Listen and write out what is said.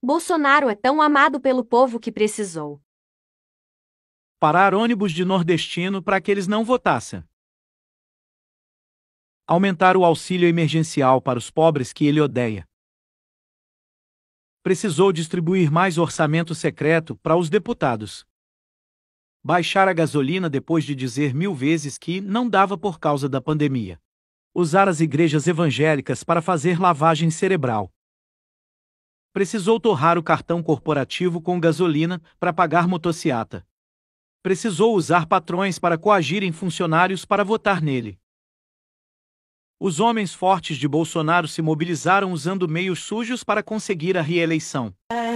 Bolsonaro é tão amado pelo povo que precisou parar ônibus de nordestino para que eles não votassem. Aumentar o auxílio emergencial para os pobres que ele odeia. Precisou distribuir mais orçamento secreto para os deputados. Baixar a gasolina depois de dizer mil vezes que não dava por causa da pandemia. Usar as igrejas evangélicas para fazer lavagem cerebral. Precisou torrar o cartão corporativo com gasolina para pagar motociata. Precisou usar patrões para coagirem funcionários para votar nele. Os homens fortes de Bolsonaro se mobilizaram usando meios sujos para conseguir a reeleição. É,